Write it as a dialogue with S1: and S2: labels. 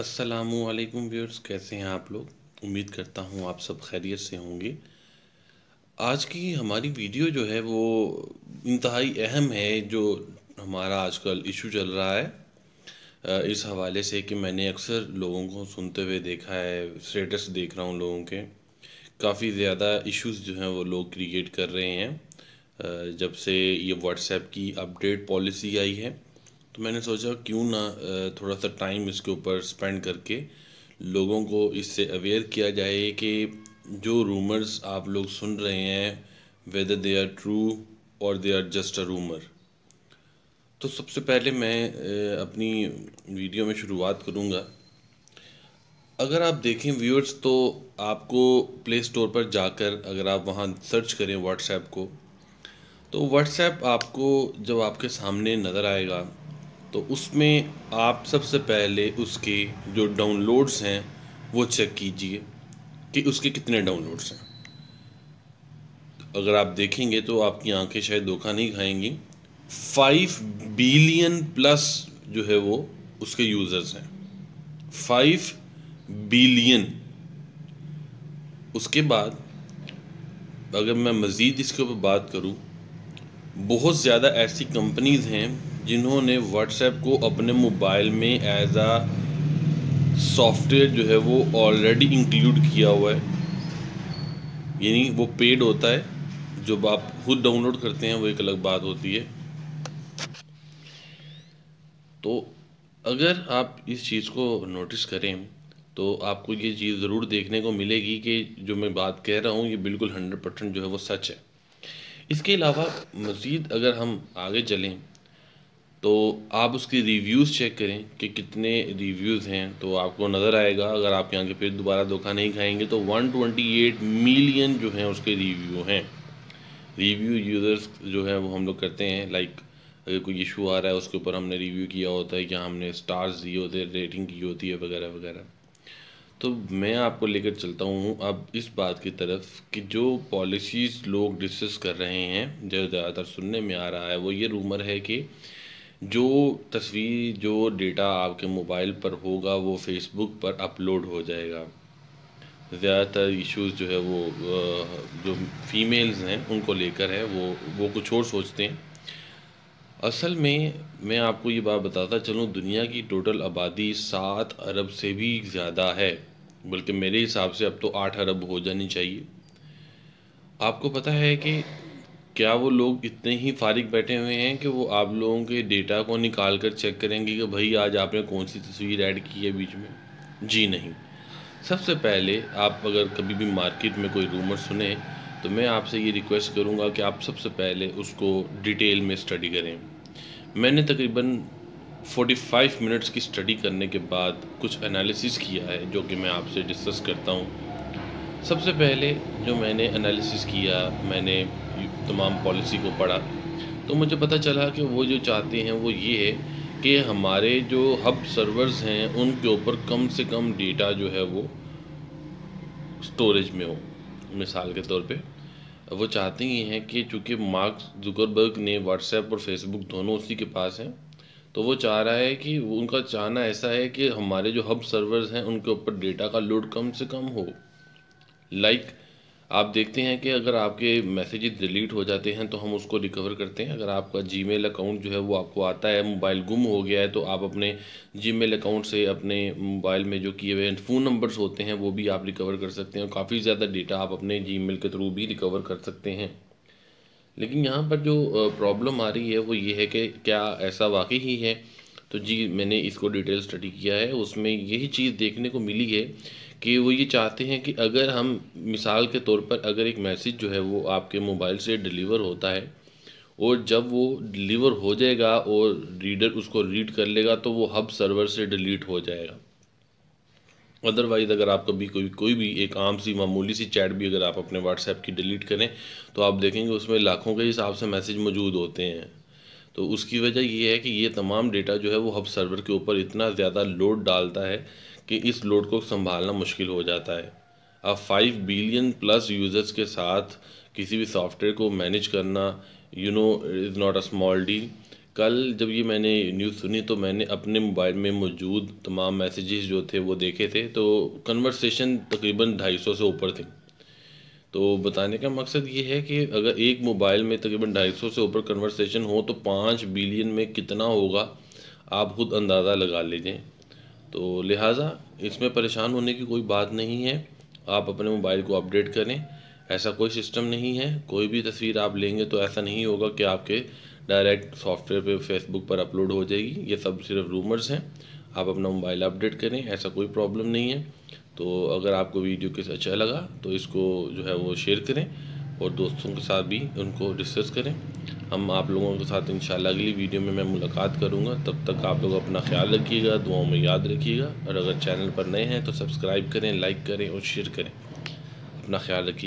S1: Aslam viewers कैसे हैं आप लोग उम्मीद करता हूँ आप सब खैरियत से होंगे आज की हमारी वीडियो जो है वो इंतहाई अहम है जो हमारा आजकल इशू चल रहा है इस हवाले से कि मैंने अक्सर लोगों को सुनते हुए देखा है स्टेटस देख रहा हूँ लोगों के काफ़ी ज़्यादा इश्यूज जो हैं वो लोग क्रिएट कर रहे हैं जब से ये व्हाट्सएप की अपडेट पॉलिसी आई है तो मैंने सोचा क्यों ना थोड़ा सा टाइम इसके ऊपर स्पेंड करके लोगों को इससे अवेयर किया जाए कि जो रूमर्स आप लोग सुन रहे हैं वेदर दे आर ट्रू और they are just a rumour तो सबसे पहले मैं अपनी वीडियो में शुरुआत करूँगा अगर आप देखें व्यूअर्स तो आपको प्ले स्टोर पर जाकर अगर आप वहाँ सर्च करें व्हाट्सएप को तो व्हाट्सएप आपको जब आपके सामने नज़र आएगा तो उसमें आप सबसे पहले उसके जो डाउनलोड्स हैं वो चेक कीजिए कि उसके कितने डाउनलोड्स हैं अगर आप देखेंगे तो आपकी आंखें शायद धोखा नहीं खाएंगी फाइव बिलियन प्लस जो है वो उसके यूज़र्स हैं फाइव बिलियन उसके बाद अगर मैं मज़ीद इसके ऊपर बात करूं बहुत ज़्यादा ऐसी कंपनीज़ हैं जिन्होंने व्हाट्सएप को अपने मोबाइल में एज आ सॉफ्टवेयर जो है वो ऑलरेडी इंक्लूड किया हुआ है यानी वो पेड होता है जो आप खुद डाउनलोड करते हैं वो एक अलग बात होती है तो अगर आप इस चीज़ को नोटिस करें तो आपको ये चीज़ ज़रूर देखने को मिलेगी कि जो मैं बात कह रहा हूँ ये बिल्कुल हंड्रेड परसेंट जो है वो सच है इसके अलावा मज़ीद अगर हम आगे चलें तो आप उसकी रिव्यूज़ चेक करें कि कितने रिव्यूज़ हैं तो आपको नज़र आएगा अगर आप यहाँ के फिर दोबारा धोखा नहीं खाएंगे तो 128 मिलियन जो हैं उसके रिव्यू हैं रिव्यू यूज़र्स जो है वो हम लोग करते हैं लाइक अगर कोई इशू आ रहा है उसके ऊपर हमने रिव्यू किया होता है या हाँ, हमने स्टार्स दिए होते हैं रेटिंग की होती है वगैरह वगैरह तो मैं आपको लेकर चलता हूँ अब इस बात की तरफ कि जो पॉलिसीज़ लोग डिस्कस कर रहे हैं जो ज़्यादातर सुनने में आ रहा है वो ये रूमर है कि जो तस्वीर जो डेटा आपके मोबाइल पर होगा वो फेसबुक पर अपलोड हो जाएगा ज़्यादातर इश्यूज जो है वो जो फीमेल्स हैं उनको लेकर है वो वो कुछ और सोचते हैं असल में मैं आपको ये बात बताता चलूँ दुनिया की टोटल आबादी सात अरब से भी ज़्यादा है बल्कि मेरे हिसाब से अब तो आठ अरब हो जानी चाहिए आपको पता है कि क्या वो लोग इतने ही फारिग बैठे हुए हैं कि वो आप लोगों के डेटा को निकाल कर चेक करेंगे कि भाई आज आपने कौन सी तस्वीर ऐड की है बीच में जी नहीं सबसे पहले आप अगर कभी भी मार्केट में कोई रूमर सुने तो मैं आपसे ये रिक्वेस्ट करूँगा कि आप सबसे पहले उसको डिटेल में स्टडी करें मैंने तकरीबन 45 मिनट्स की स्टडी करने के बाद कुछ एनालिसिस किया है जो कि मैं आपसे डिस्कस करता हूँ सबसे पहले जो मैंने एनालिसिस किया मैंने तमाम पॉलिसी को पढ़ा तो मुझे पता चला कि वो जो चाहते हैं वो ये है कि हमारे जो हब सर्वर्स हैं उनके ऊपर कम से कम डेटा जो है वो स्टोरेज में हो मिसाल के तौर पे वो चाहते ही हैं कि चूँकि मार्क जुकरबर्ग ने व्हाट्सएप और फेसबुक दोनों उसी के पास हैं तो वो चाह रहा है कि उनका चाहना ऐसा है कि हमारे जो हब सर्वर्स हैं उनके ऊपर डेटा का लोड कम से कम हो लाइक like, आप देखते हैं कि अगर आपके मैसेज डिलीट हो जाते हैं तो हम उसको रिकवर करते हैं अगर आपका जीमेल अकाउंट जो है वो आपको आता है मोबाइल गुम हो गया है तो आप अपने जीमेल अकाउंट से अपने मोबाइल में जो किए हुए फ़ोन नंबर्स होते हैं वो भी आप रिकवर कर सकते हैं और काफ़ी ज़्यादा डेटा आप अपने मेल के थ्रू भी रिकवर कर सकते हैं लेकिन यहाँ पर जो प्रॉब्लम आ रही है वो ये है कि क्या ऐसा वाकई ही है तो जी मैंने इसको डिटेल स्टडी किया है उसमें यही चीज़ देखने को मिली है कि वो ये चाहते हैं कि अगर हम मिसाल के तौर पर अगर एक मैसेज जो है वो आपके मोबाइल से डिलीवर होता है और जब वो डिलीवर हो जाएगा और रीडर उसको रीड कर लेगा तो वो हब सर्वर से डिलीट हो जाएगा अदरवाइज़ अगर आप कभी कोई कोई भी एक आम सी मामूली सी चैट भी अगर आप अपने व्हाट्सएप की डिलीट करें तो आप देखेंगे उसमें लाखों के हिसाब से मैसेज मौजूद होते हैं तो उसकी वजह ये है कि ये तमाम डेटा जो है वो हब सर्वर के ऊपर इतना ज़्यादा लोड डालता है कि इस लोड को संभालना मुश्किल हो जाता है अब फाइव बिलियन प्लस यूज़र्स के साथ किसी भी सॉफ्टवेयर को मैनेज करना you know is not a small deal कल जब ये मैंने न्यूज़ सुनी तो मैंने अपने मोबाइल में मौजूद तमाम मैसेजेस जो थे वो देखे थे तो कन्वर्सेशन तकरीबन ढाई सौ से ऊपर थे तो बताने का मकसद ये है कि अगर एक मोबाइल में तकरीबन 250 से ऊपर कन्वर्सेशन हो तो पाँच बिलियन में कितना होगा आप खुद अंदाज़ा लगा लीजिए तो लिहाजा इसमें परेशान होने की कोई बात नहीं है आप अपने मोबाइल को अपडेट करें ऐसा कोई सिस्टम नहीं है कोई भी तस्वीर आप लेंगे तो ऐसा नहीं होगा कि आपके डायरेक्ट सॉफ्टवेयर पे फेसबुक पर अपलोड हो जाएगी ये सब सिर्फ रूमर्स हैं आप अपना मोबाइल अपडेट करें ऐसा कोई प्रॉब्लम नहीं है तो अगर आपको वीडियो किस अच्छा लगा तो इसको जो है वो शेयर करें और दोस्तों के साथ भी उनको डिस्कस करें हम आप लोगों के साथ इन अगली वीडियो में मैं मुलाकात करूँगा तब तक आप लोग अपना ख्याल रखिएगा दुआओं में याद रखिएगा और अगर चैनल पर नए हैं तो सब्सक्राइब करें लाइक करें और शेयर करें अपना ख्याल रखिए